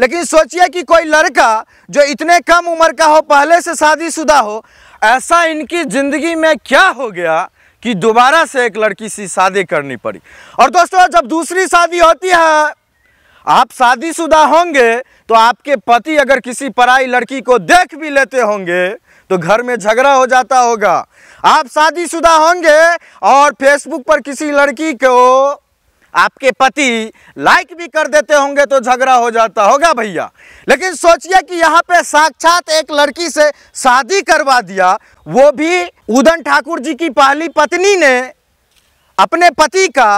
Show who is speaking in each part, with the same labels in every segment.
Speaker 1: लेकिन सोचिए कि कोई लड़का जो इतने कम उम्र का हो पहले से शादीशुदा हो ऐसा इनकी ज़िंदगी में क्या हो गया कि दोबारा से एक लड़की से शादी करनी पड़ी और दोस्तों जब दूसरी शादी होती है आप शादीशुदा होंगे तो आपके पति अगर किसी पराई लड़की को देख भी लेते होंगे तो घर में झगड़ा हो जाता होगा आप शादीशुदा होंगे और फेसबुक पर किसी लड़की को आपके पति लाइक भी कर देते होंगे तो झगड़ा हो जाता होगा भैया लेकिन सोचिए कि यहाँ पे साक्षात एक लड़की से शादी करवा दिया वो भी उदन ठाकुर जी की पहली पत्नी ने अपने पति का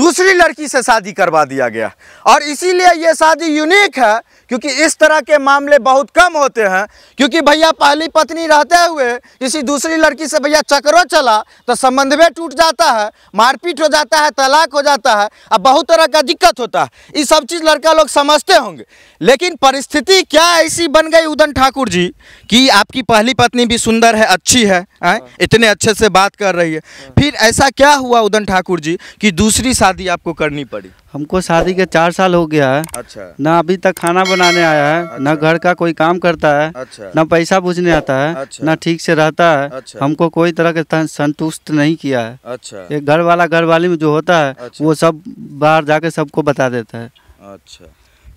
Speaker 1: दूसरी लड़की से शादी करवा दिया गया और इसीलिए ये शादी यूनिक है क्योंकि इस तरह के मामले बहुत कम होते हैं क्योंकि भैया पहली पत्नी रहते हुए किसी दूसरी लड़की से भैया चक्रो चला तो संबंध में टूट जाता है मारपीट हो जाता है तलाक हो जाता है अब बहुत तरह का दिक्कत होता है ये सब चीज़ लड़का लोग समझते होंगे लेकिन परिस्थिति क्या ऐसी बन गई उदन ठाकुर जी कि आपकी पहली पत्नी भी सुंदर है अच्छी है आए इतने अच्छे से बात कर रही है फिर ऐसा क्या हुआ उदन ठाकुर जी कि दूसरी शादी आपको करनी पड़ी
Speaker 2: हमको शादी के चार साल हो गया है अच्छा ना अभी तक खाना बनाने आया है अच्छा। ना घर का कोई काम करता है अच्छा। ना पैसा पूछने आता है अच्छा। ना ठीक से रहता है अच्छा। हमको कोई तरह के संतुष्ट नहीं किया है अच्छा एक घर वाला घर वाली में जो होता है अच्छा। वो सब बाहर जाके सबको बता देता है अच्छा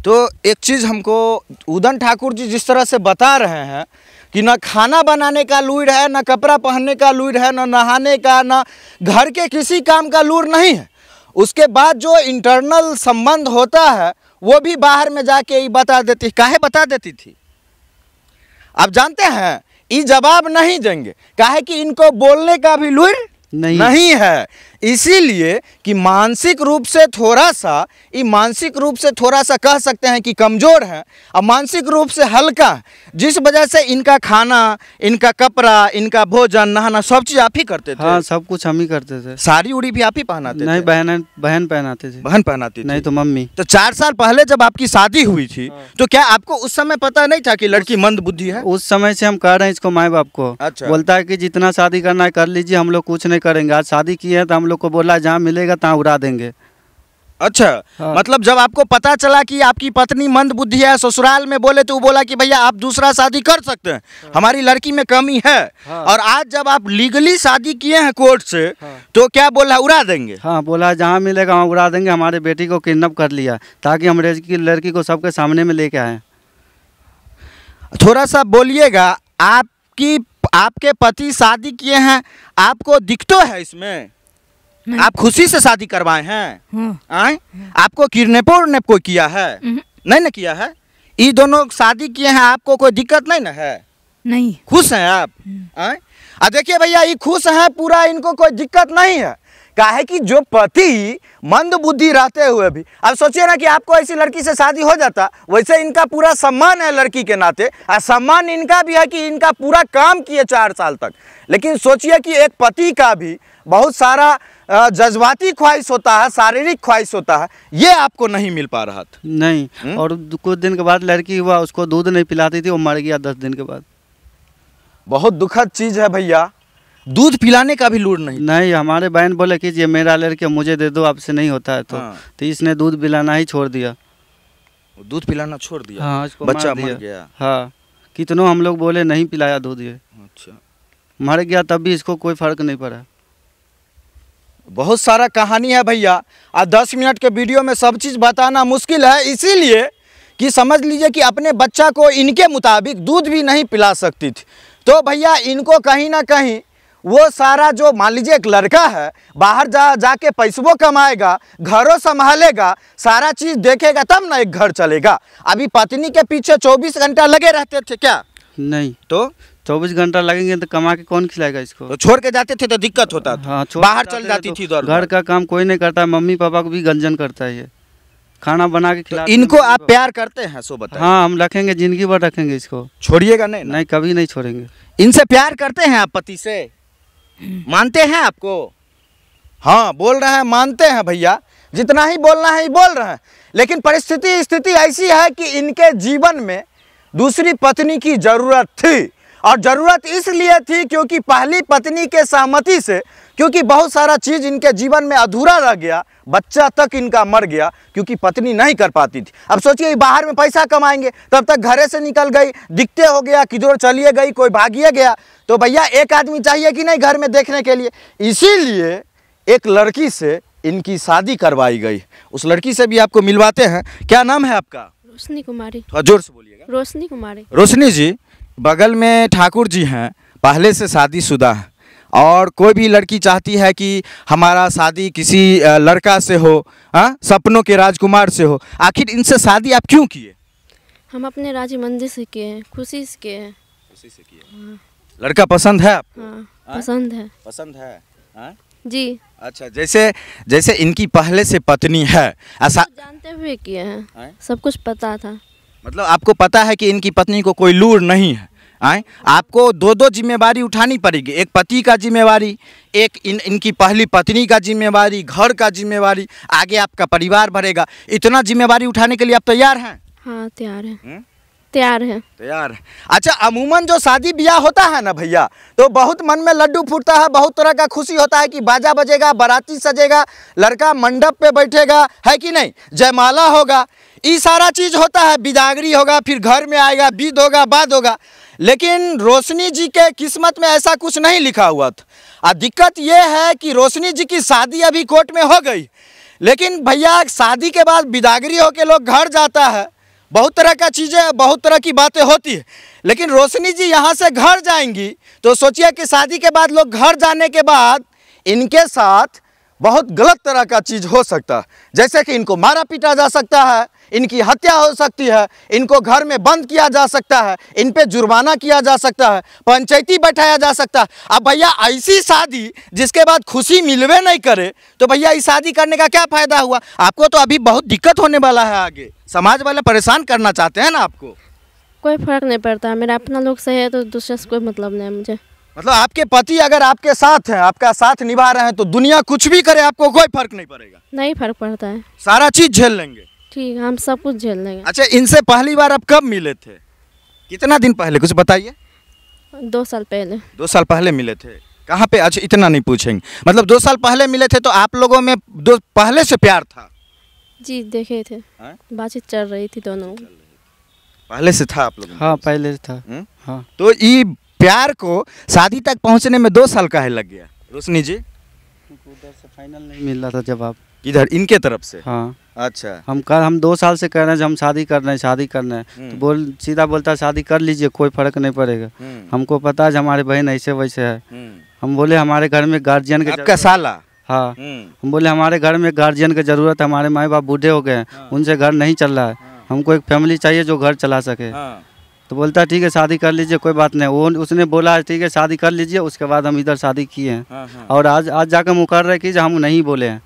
Speaker 2: तो एक चीज़ हमको उदन ठाकुर जी जिस तरह से बता रहे हैं कि ना खाना बनाने का
Speaker 1: लुइड है ना कपड़ा पहनने का लुइड है ना नहाने का ना घर के किसी काम का लूर नहीं है उसके बाद जो इंटरनल संबंध होता है वो भी बाहर में जाके ये बता देती काहे बता देती थी आप जानते हैं ये जवाब नहीं देंगे काहे कि इनको बोलने का भी लुर नहीं, नहीं है इसीलिए कि मानसिक रूप से थोड़ा सा ये मानसिक रूप से थोड़ा सा कह सकते हैं कि कमज़ोर है और मानसिक रूप से हल्का जिस वजह से इनका खाना इनका कपड़ा इनका भोजन नहाना सब चीज़ आप ही करते थे हाँ
Speaker 2: सब कुछ हम ही करते थे साड़ी उड़ी भी आप ही पहनाते नहीं बहन बहन पहनाते थे बहन पहनाती नहीं तो मम्मी तो चार साल पहले जब आपकी शादी हुई थी हाँ। तो क्या आपको उस समय पता नहीं था कि लड़की मंद बुद्धि है उस समय से हम कह रहे हैं इसको माए बाप को अच्छा बोलता है कि जितना शादी करना है कर लीजिए हम लोग कुछ नहीं करेंगे आज शादी की है तो हम लोग लोग को बोला जहाँ मिलेगा तहाँ उड़ा देंगे अच्छा हाँ। मतलब जब आपको पता चला कि आपकी पत्नी मंद बुद्धि
Speaker 1: है ससुराल में बोले तो वो बोला कि भैया आप दूसरा शादी कर सकते हैं हाँ। हमारी लड़की में कमी है हाँ। और आज जब आप लीगली
Speaker 2: शादी किए हैं कोर्ट से हाँ। तो क्या बोला उड़ा देंगे हाँ बोला जहाँ मिलेगा वहाँ उड़ा देंगे हमारे बेटी को किडनप कर लिया ताकि हम की लड़की को सबके सामने में लेके आए थोड़ा सा बोलिएगा आपकी
Speaker 1: आपके पति शादी किए हैं आपको दिक्कत है इसमें आप खुशी से शादी करवाए हैं हम्म। आए आपको किडनेपर ने कोई किया है हम्म। नहीं ना किया है ये दोनों शादी किए हैं आपको कोई दिक्कत नहीं ना है नहीं खुश हैं आप हम्म। आए अब देखिए भैया ये खुश हैं पूरा इनको कोई दिक्कत नहीं है काहे कि जो पति मंद बुद्धि रहते हुए भी अब सोचिए ना कि आपको ऐसी लड़की से शादी हो जाता वैसे इनका पूरा सम्मान है लड़की के नाते और सम्मान इनका भी है कि इनका पूरा काम किए चार साल तक लेकिन सोचिए कि एक पति का भी बहुत सारा जज्बाती ख्वाहिश
Speaker 2: होता है शारीरिक ख्वाहिश होता है ये आपको नहीं मिल पा रहा था नहीं हुँ? और कुछ दिन के बाद लड़की हुआ उसको दूध नहीं पिलाती थी वो मर गया दस दिन के बाद बहुत दुखद चीज़ है भैया दूध पिलाने का भी लूट नहीं नहीं हमारे बहन बोले कि ये मेरा लड़के मुझे दे दो आपसे नहीं होता है तो हाँ। तो इसने दूध पिलाना ही छोड़ दिया दूध पिलाना छोड़
Speaker 1: दिया हाँ इसको बच्चा मर गया
Speaker 2: हाँ कितनों हम लोग बोले नहीं पिलाया दूध ये अच्छा मर गया तब भी इसको कोई फर्क नहीं पड़ा बहुत सारा कहानी
Speaker 1: है भैया और दस मिनट के वीडियो में सब चीज़ बताना मुश्किल है इसीलिए कि समझ लीजिए कि अपने बच्चा को इनके मुताबिक दूध भी नहीं पिला सकती थी तो भैया इनको कहीं ना कहीं वो सारा जो मान लीजिए एक लड़का है बाहर जा जाके पैसों कमाएगा घरों संभालेगा सारा चीज़ देखेगा तब ना एक घर चलेगा अभी पत्नी के पीछे 24 घंटा लगे रहते थे क्या
Speaker 2: नहीं तो चौबीस घंटा लगेंगे तो कमा के कौन खिलाएगा इसको तो छोड़ के जाते थे तो दिक्कत होता था हाँ, बाहर चल जाती तो थी घर का काम कोई नहीं करता मम्मी पापा को भी गंजन करता है खाना बना के खिला तो इनको आप प्यार करते हैं सो बता हाँ हम रखेंगे जिंदगी भर रखेंगे इसको छोड़िएगा नहीं नहीं कभी नहीं छोड़ेंगे इनसे प्यार करते हैं आप पति से मानते हैं आपको हाँ बोल रहे हैं मानते
Speaker 1: हैं भैया जितना ही बोलना है बोल रहे हैं लेकिन परिस्थिति स्थिति ऐसी है कि इनके जीवन में दूसरी पत्नी की जरूरत थी और ज़रूरत इसलिए थी क्योंकि पहली पत्नी के सहमति से क्योंकि बहुत सारा चीज़ इनके जीवन में अधूरा रह गया बच्चा तक इनका मर गया क्योंकि पत्नी नहीं कर पाती थी अब सोचिए बाहर में पैसा कमाएंगे तब तक घरे से निकल गई दिखते हो गया किधर चलिए गई कोई भागिए गया तो भैया एक आदमी चाहिए कि नहीं घर में देखने के लिए इसीलिए एक लड़की से इनकी शादी करवाई गई उस लड़की से भी आपको मिलवाते हैं क्या नाम है
Speaker 3: आपका रोशनी कुमारी हाँ, जोर से बोलिएगा रोशनी कुमारी
Speaker 1: रोशनी जी बगल में ठाकुर जी हैं पहले से शादीशुदा है और कोई भी लड़की चाहती है कि हमारा शादी किसी लड़का से हो आ? सपनों के राजकुमार से हो आखिर इनसे शादी आप क्यों किए
Speaker 3: हम अपने राज मंदिर से किए हैं खुशी से किए हैं खुशी से
Speaker 1: किए लड़का पसंद है आपको
Speaker 3: हाँ, पसंद है पसंद है आ? हाँ? जी अच्छा जैसे
Speaker 1: जैसे इनकी पहले से पत्नी है ऐसा
Speaker 3: जानते हुए किए हैं हाँ? सब कुछ पता था
Speaker 1: मतलब आपको पता है कि इनकी पत्नी को कोई लूर नहीं है आए आपको दो दो जिम्मेवारी उठानी पड़ेगी एक पति का जिम्मेवारी एक इन इनकी पहली पत्नी का जिम्मेवारी घर का जिम्मेवारी आगे आपका परिवार भरेगा इतना जिम्मेवारी उठाने के लिए आप तैयार हैं
Speaker 3: हाँ तैयार हैं तैयार है
Speaker 1: तैयार है अच्छा अमूमन जो शादी ब्याह होता है ना भैया तो बहुत मन में लड्डू फूटता है बहुत तरह का खुशी होता है कि बाजा बजेगा बाराती सजेगा लड़का मंडप पे बैठेगा है कि नहीं जयमाला होगा ये सारा चीज़ होता है बिदागरी होगा फिर घर में आएगा बीद होगा बाद होगा लेकिन रोशनी जी के किस्मत में ऐसा कुछ नहीं लिखा हुआ था और दिक्कत ये है कि रोशनी जी की शादी अभी कोर्ट में हो गई लेकिन भैया शादी के बाद बिदागरी होकर लोग घर जाता है बहुत तरह का चीज़ें बहुत तरह की बातें होती है लेकिन रोशनी जी यहाँ से घर जाएंगी तो सोचिए कि शादी के बाद लोग घर जाने के बाद इनके साथ बहुत गलत तरह का चीज़ हो सकता है जैसे कि इनको मारा पीटा जा सकता है इनकी हत्या हो सकती है इनको घर में बंद किया जा सकता है इन पर जुर्माना किया जा सकता है पंचायती बैठाया जा सकता है अब भैया ऐसी शादी जिसके बाद खुशी मिलवे नहीं करे तो भैया इस शादी करने का क्या फ़ायदा हुआ आपको तो अभी बहुत दिक्कत होने वाला है आगे समाज वाले परेशान करना चाहते हैं ना आपको
Speaker 3: कोई फर्क नहीं पड़ता मेरा अपना लोग सही है तो दूसरे से कोई मतलब नहीं है मुझे
Speaker 1: मतलब आपके पति अगर आपके साथ हैं आपका साथ निभा रहे हैं तो दुनिया कुछ भी करे आपको कोई फर्क नहीं पड़ेगा
Speaker 3: नहीं फर्क पड़ता है
Speaker 1: सारा चीज झेल लेंगे
Speaker 3: ठीक हम सब कुछ झेल लेंगे
Speaker 1: अच्छा इनसे पहली बार आप कब मिले थे कितना दिन पहले कुछ बताइए
Speaker 3: दो साल पहले
Speaker 1: दो साल पहले मिले थे कहाँ पे अच्छा इतना नहीं पूछेंगे मतलब दो साल पहले मिले थे तो आप लोगों में दो पहले से प्यार था
Speaker 3: जी देखे थे हाँ? बातचीत चल रही थी दोनों
Speaker 1: पहले से था आप लोग हाँ पहले से था हम्म? हाँ तो ये प्यार को शादी
Speaker 2: तक पहुँचने में दो साल का है लग गया रोशनी जी उधर से फाइनल नहीं मिल रहा था जवाब इधर इनके तरफ से हाँ अच्छा हम कर हम दो साल से कह रहे हैं हम शादी कर रहे हैं शादी रहे हैं हम्म। तो बोल सीधा बोलता शादी कर लीजिए कोई फर्क नहीं पड़ेगा हम्म। हमको पता है हमारे बहन ऐसे वैसे है हम्म। हम बोले हमारे घर में गार्जियन के आपका साला हाँ हम बोले हमारे घर में गार्जियन की ज़रूरत है हमारे माए बाप बूढ़े हो गए हैं हाँ। उनसे घर नहीं चल रहा है हाँ। हमको एक फैमिली चाहिए जो घर चला सके हाँ। तो बोलता है ठीक है शादी कर लीजिए कोई बात नहीं वो उसने बोला ठीक है शादी कर लीजिए उसके बाद हम इधर शादी किए हैं और आज आज जाकर मुकर रहे कि हम नहीं बोले हैं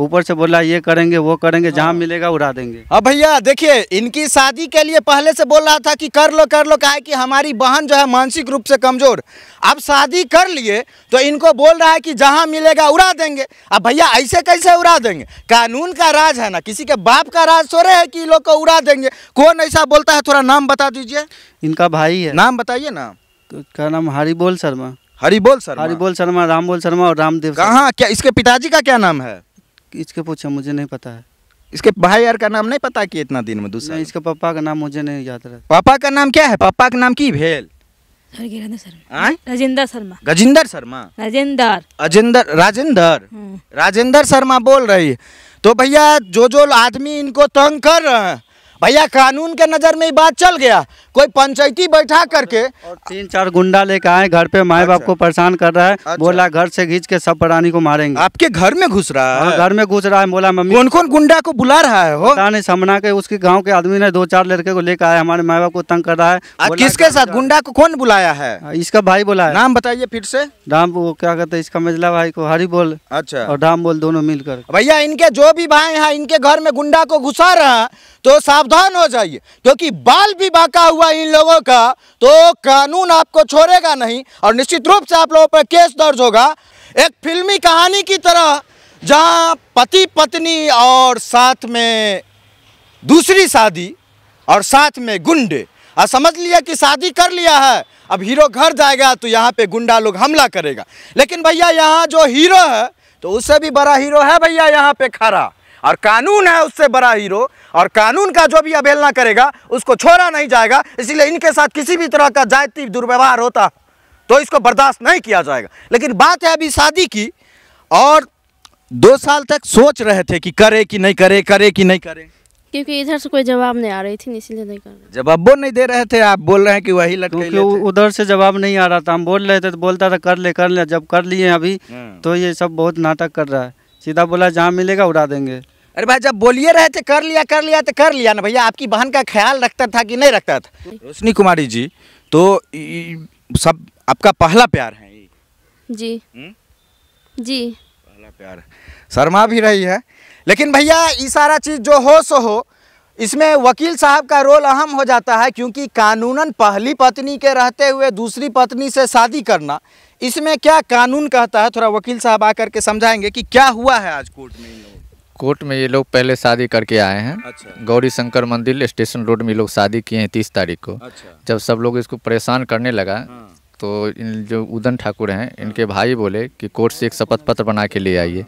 Speaker 2: ऊपर से बोला ये करेंगे वो करेंगे जहाँ हाँ। मिलेगा उड़ा देंगे अब भैया देखिए इनकी शादी के लिए
Speaker 1: पहले से बोल रहा था कि कर लो कर लो कहा कि हमारी बहन जो है मानसिक रूप से कमजोर अब शादी कर लिए तो इनको बोल रहा है कि जहाँ मिलेगा उड़ा देंगे अब भैया ऐसे कैसे उड़ा देंगे कानून का राज है ना किसी के बाप का राज रहे है कि लोग को उड़ा देंगे कौन ऐसा
Speaker 2: बोलता है थोड़ा नाम बता दीजिए इनका भाई है नाम बताइए ना तो क्या नाम हरिबोल शर्मा हरिबोल शर्मा हरिबोल शर्मा रामबोल शर्मा और रामदेव कहाँ क्या इसके पिताजी का क्या नाम है इसके पूछा मुझे नहीं पता है इसके भाई यार का नाम नहीं पता कि इतना दिन में दूसरा नहीं इसके पापा का नाम मुझे नहीं याद रहा पापा का नाम क्या है पापा का नाम की भेल
Speaker 3: राजेंद्र शर्मा
Speaker 1: गजेंद्र शर्मा
Speaker 3: राजेंद्र
Speaker 1: अजेंद्र राजेंद्र हाँ। राजेंद्र शर्मा बोल रही तो भैया जो जो आदमी इनको तंग कर रहे हैं भैया कानून के नज़र में ही बात चल गया कोई पंचायती बैठा करके
Speaker 2: और तीन चार गुंडा लेके आए घर पे माए बाप अच्छा। को परेशान कर रहा है अच्छा। बोला घर से घींच के सब प्राणी को मारेंगे आपके घर में घुस रहा हाँ, है घर में घुस रहा है बोला मम्मी कौन कौन गुंडा को बुला रहा है हो नहीं समना के उसके गाँव के आदमी ने दो चार लड़के को लेकर आया हमारे माए बाप को तंग कर रहा है किसके साथ गुंडा को कौन बुलाया है इसका भाई बोला है नाम बताइए फिर से राम क्या कहते हैं इसका मजला भाई को हरी बोल अच्छा और राम बोल दोनों मिलकर भैया
Speaker 1: इनके जो भी भाई है इनके घर में गुंडा को घुसा रहा तो सावधान हो जाइए क्योंकि बाल भी बाका हुआ होगा इन लोगों का तो कानून आपको छोड़ेगा नहीं और निश्चित रूप से आप लोगों पर केस दर्ज होगा एक फिल्मी कहानी की तरह जहां पति पत्नी और साथ में दूसरी शादी और साथ में गुंडे और समझ लिया कि शादी कर लिया है अब हीरो घर जाएगा तो यहाँ पे गुंडा लोग हमला करेगा लेकिन भैया यहाँ जो हीरो है तो उससे भी बड़ा हीरो है भैया यहाँ पे खड़ा और कानून है उससे बड़ा हीरो और कानून का जो भी अवहेलना करेगा उसको छोड़ा नहीं जाएगा इसीलिए इनके साथ किसी भी तरह का जायती दुर्व्यवहार होता तो इसको बर्दाश्त नहीं किया जाएगा लेकिन बात है अभी शादी की और दो साल तक सोच
Speaker 2: रहे थे कि करे कि नहीं करे करे कि नहीं करे
Speaker 3: क्योंकि इधर से कोई जवाब नहीं आ रही थी इसीलिए नहीं कर
Speaker 2: रहे जवाब वो नहीं दे रहे थे आप बोल रहे हैं कि वही लटके उधर से जवाब नहीं आ रहा था हम बोल रहे थे तो बोलता था कर ले कर ले जब कर लिए अभी हम्म। तो ये सब बहुत नाटक कर रहा है सीधा बोला जहाँ मिलेगा उड़ा देंगे
Speaker 1: अरे भाई जब बोलिए रहे थे कर लिया कर लिया तो कर लिया ना भैया आपकी बहन का ख्याल रखता था कि नहीं रखता था रोशनी कुमारी जी तो सब आपका पहला प्यार है
Speaker 3: जी हुँ? हम्म? जी पहला
Speaker 1: प्यार शर्मा भी रही है लेकिन भैया ये सारा चीज़ जो हो सो हो इसमें वकील साहब का रोल अहम हो जाता है क्योंकि कानूनन पहली पत्नी के रहते हुए दूसरी पत्नी से शादी करना इसमें क्या कानून कहता है थोड़ा वकील साहब आकर के समझाएंगे कि क्या हुआ है आज कोर्ट में
Speaker 4: कोर्ट में ये लोग पहले शादी करके आए हैं अच्छा। गौरी शंकर मंदिर स्टेशन रोड में लोग शादी किए हैं तीस तारीख को अच्छा। जब सब लोग इसको परेशान करने लगा हाँ। तो इन जो उदन ठाकुर हैं इनके भाई बोले कि कोर्ट से एक शपथ पत्र बना के ले आइए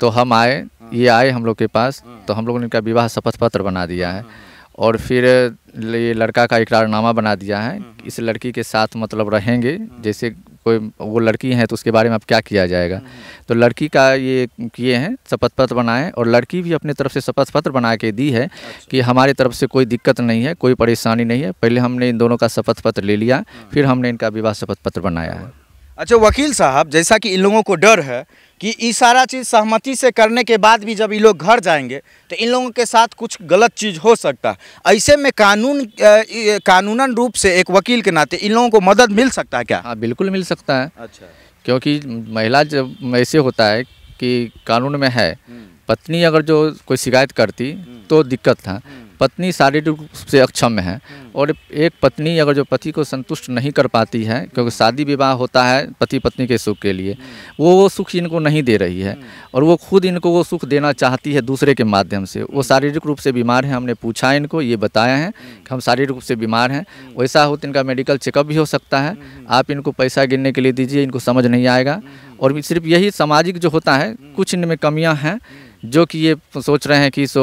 Speaker 4: तो हम आए हाँ। ये आए हम लोग के पास हाँ। तो हम लोगों ने इनका विवाह शपथ पत्र बना दिया है हाँ। और फिर ये लड़का का इकरारनामा बना दिया है हम्म, हम्म। इस लड़की के साथ मतलब रहेंगे हम्म। जैसे कोई वो लड़की है तो उसके बारे में अब क्या किया जाएगा तो लड़की का ये किए हैं शपथ पत्र बनाए और लड़की भी अपने तरफ से शपथ पत्र बना के दी है अच्छा। कि हमारे तरफ से कोई दिक्कत नहीं है कोई परेशानी नहीं है पहले हमने इन दोनों का शपथ पत्र ले लिया फिर हमने इनका विवाह शपथ पत्र बनाया है
Speaker 1: अच्छा वकील साहब जैसा कि इन लोगों को डर है कि ये सारा चीज़ सहमति से करने के बाद भी जब ये लोग घर जाएंगे तो इन लोगों के साथ कुछ गलत चीज़ हो सकता है ऐसे में कानून
Speaker 4: कानूनन रूप से एक वकील के नाते इन लोगों को मदद मिल सकता है क्या हाँ बिल्कुल मिल सकता है अच्छा क्योंकि महिला जब ऐसे होता है कि कानून में है हम्म। पत्नी अगर जो कोई शिकायत करती हम्म। तो दिक्कत था हम्म। पत्नी शारीरिक रूप से अक्षम है हम्म। और एक पत्नी अगर जो पति को संतुष्ट नहीं कर पाती है क्योंकि शादी विवाह होता है पति पत्नी के सुख के लिए वो हम्म। वो सुख इनको नहीं दे रही है हम्म। और वो खुद इनको वो सुख देना चाहती है दूसरे के माध्यम से वो शारीरिक रूप से बीमार हैं हमने पूछा इनको ये बताया है कि हम शारीरिक रूप से बीमार हैं वैसा हो तो इनका मेडिकल चेकअप भी हो सकता है आप इनको पैसा गिनने के लिए दीजिए इनको समझ नहीं आएगा और सिर्फ यही सामाजिक जो होता है कुछ इनमें कमियाँ हैं जो कि ये सोच रहे हैं कि सो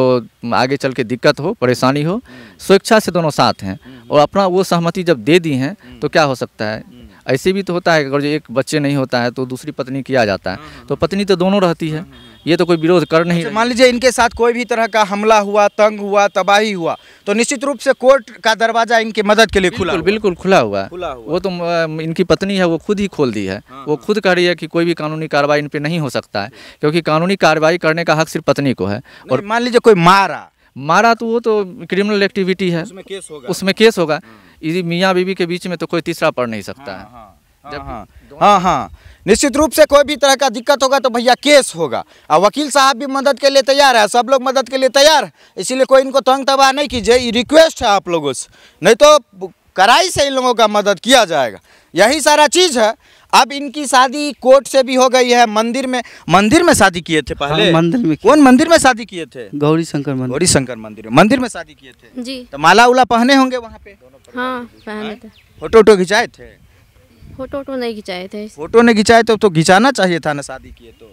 Speaker 4: आगे चल के दिक्कत हो परेशानी हो स्वेच्छा से दोनों साथ हैं और अपना वो सहमति जब दे दी हैं तो क्या हो सकता है ऐसे भी तो होता है अगर जो एक बच्चे नहीं होता है तो दूसरी पत्नी किया जाता है तो पत्नी तो दोनों रहती है ये तो कोई विरोध कर नहीं अच्छा, मान
Speaker 1: लीजिए इनके साथ कोई भी तरह का हमला हुआ तंग हुआ तबाही हुआ तो निश्चित रूप से कोर्ट का
Speaker 4: दरवाजा इनके मदद के लिए खुला बिल्कुल खुला हुआ वो तो इनकी पत्नी है वो खुद ही खोल दी है हाँ, वो हाँ। खुद कह रही है कि कोई भी कानूनी कार्रवाई इन पर नहीं हो सकता है क्योंकि कानूनी कार्रवाई करने का हक सिर्फ पत्नी को है और मान लीजिए कोई मारा मारा तो वो तो क्रिमिनल एक्टिविटी है उसमें केस होगा उसमें केस होगा हाँ। मियाँ बीबी के बीच में तो कोई तीसरा पढ़ नहीं सकता है
Speaker 1: जब हाँ हाँ निश्चित रूप से कोई भी तरह का दिक्कत होगा तो भैया केस होगा और वकील साहब भी मदद के लिए तैयार है सब लोग मदद के लिए तैयार है इसीलिए कोई इनको तंग तबाह नहीं कीजिए रिक्वेस्ट है आप लोगों से नहीं तो कराई से इन लोगों का मदद किया जाएगा यही सारा चीज़ है अब इनकी शादी कोर्ट से भी हो गई है मंदिर में मंदिर में शादी किए थे पहले हाँ, मंदिर में कौन
Speaker 2: मंदिर में शादी किए थे गौरी शंकर मंदिर गौरी शंकर मंदिर में मंदिर में शादी
Speaker 3: किए थे जी
Speaker 1: तो माला उला पहने
Speaker 2: होंगे
Speaker 3: वहाँ पे हाँ पहने थे हाँ?
Speaker 2: फोटो वोटो खिंचाए थे
Speaker 3: फोटो तो नहीं खिंचाए थे
Speaker 2: फोटो नहीं खिंचाए तो तो खिंचाना चाहिए था ना शादी किए तो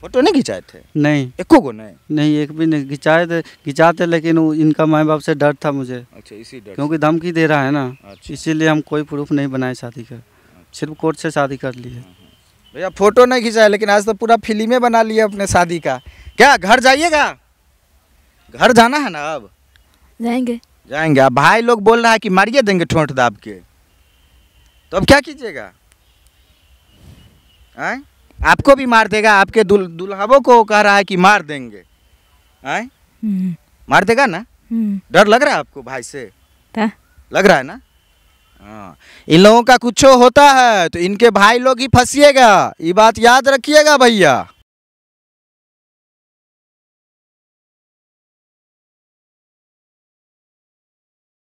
Speaker 2: फोटो नहीं खिंचाए थे नहीं एक को नहीं नहीं एक भी नहीं खिंचाए थे खिंचाते लेकिन इनका माए बाप से डर था मुझे अच्छा इसी डर क्योंकि धमकी दे रहा है ना अच्छा। इसीलिए हम कोई प्रूफ नहीं बनाए शादी का अच्छा। सिर्फ कोर्ट से शादी कर ली है हाँ, हाँ।
Speaker 1: भैया फोटो नहीं खिंचाए लेकिन आज तो पूरा फिल्में बना लिया अपने शादी का क्या घर जाइएगा घर जाना है ना अब जाएंगे जाएंगे भाई लोग बोल रहा है कि मारिए देंगे ठोट दाब के तो अब क्या कीजिएगा आपको भी मार देगा आपके दुल, दुल्हाबों को कह रहा है कि मार देंगे आए? हम्म। मार देगा ना हम्म। डर लग रहा है आपको भाई से ता? लग रहा है ना आ, हाँ। इन लोगों का कुछ होता है तो इनके भाई लोग ही फंसिएगा ये बात याद रखिएगा भैया